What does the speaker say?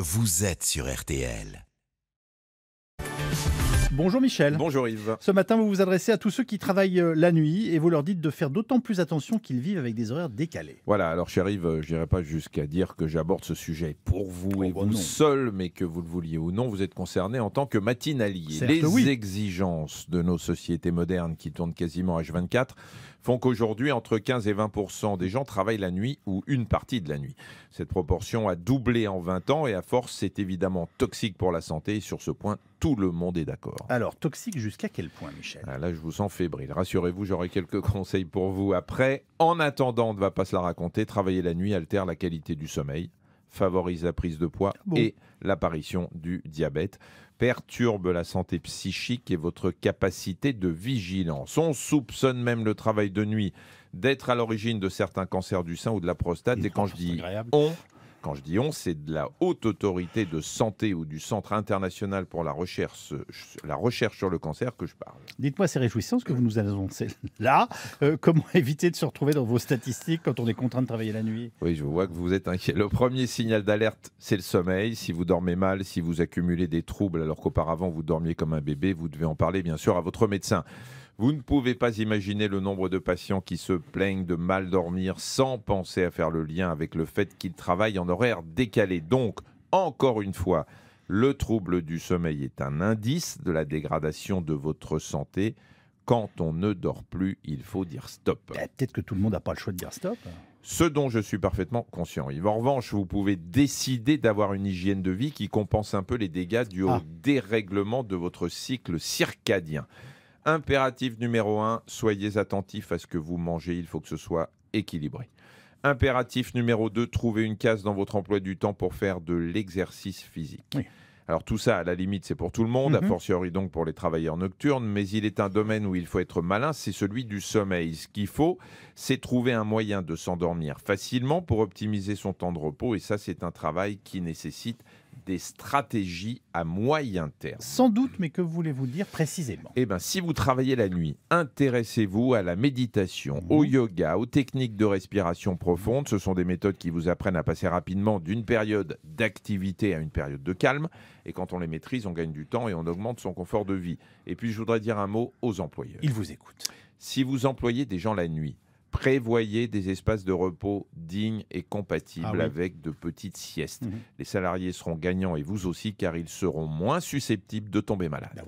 Vous êtes sur RTL. Bonjour Michel. Bonjour Yves. Ce matin, vous vous adressez à tous ceux qui travaillent euh, la nuit et vous leur dites de faire d'autant plus attention qu'ils vivent avec des horaires décalés. Voilà, alors cher Yves, euh, je n'irai pas jusqu'à dire que j'aborde ce sujet pour vous oh, et bah vous seul, mais que vous le vouliez ou non, vous êtes concerné en tant que matinalier. Les exigences de nos sociétés modernes qui tournent quasiment H24 font qu'aujourd'hui, entre 15 et 20 des gens travaillent la nuit ou une partie de la nuit. Cette proportion a doublé en 20 ans et à force, c'est évidemment toxique pour la santé sur ce point, tout le monde est d'accord. Alors, toxique jusqu'à quel point, Michel ah, Là, je vous sens fébrile. Rassurez-vous, j'aurai quelques conseils pour vous après. En attendant, on ne va pas se la raconter. Travailler la nuit altère la qualité du sommeil, favorise la prise de poids ah et l'apparition du diabète, perturbe la santé psychique et votre capacité de vigilance. On soupçonne même le travail de nuit d'être à l'origine de certains cancers du sein ou de la prostate. Et, quand je dis on, c'est de la haute autorité de santé ou du Centre international pour la recherche, la recherche sur le cancer que je parle. Dites-moi, c'est réjouissant ce que vous nous annoncez là. Euh, comment éviter de se retrouver dans vos statistiques quand on est contraint de travailler la nuit Oui, je vois que vous êtes inquiet. Le premier signal d'alerte, c'est le sommeil. Si vous dormez mal, si vous accumulez des troubles alors qu'auparavant vous dormiez comme un bébé, vous devez en parler bien sûr à votre médecin. Vous ne pouvez pas imaginer le nombre de patients qui se plaignent de mal dormir sans penser à faire le lien avec le fait qu'ils travaillent en horaire décalé. Donc, encore une fois, le trouble du sommeil est un indice de la dégradation de votre santé. Quand on ne dort plus, il faut dire stop. Eh, peut-être que tout le monde n'a pas le choix de dire stop. Ce dont je suis parfaitement conscient, En revanche, vous pouvez décider d'avoir une hygiène de vie qui compense un peu les dégâts dus au ah. dérèglement de votre cycle circadien. Impératif numéro 1, soyez attentif à ce que vous mangez, il faut que ce soit équilibré. Impératif numéro 2, trouvez une case dans votre emploi du temps pour faire de l'exercice physique. Alors tout ça, à la limite, c'est pour tout le monde, a mhm. fortiori donc pour les travailleurs nocturnes, mais il est un domaine où il faut être malin, c'est celui du sommeil. Ce qu'il faut, c'est trouver un moyen de s'endormir facilement pour optimiser son temps de repos, et ça, c'est un travail qui nécessite des stratégies à moyen terme. Sans doute, mais que voulez-vous dire précisément Eh bien, si vous travaillez la nuit, intéressez-vous à la méditation, mhm. au yoga, aux techniques de respiration profonde. Ce sont des méthodes qui vous apprennent à passer rapidement d'une période d'activité à une période de calme. Et quand on les maîtrise, on gagne du temps et on augmente son confort de vie. Et puis, je voudrais dire un mot aux employeurs. Ils vous écoutent. Si vous employez des gens la nuit, prévoyez des espaces de repos dignes et compatibles ah avec de petites siestes. Mhm. Les salariés seront gagnants et vous aussi car ils seront moins susceptibles de tomber malades. Bah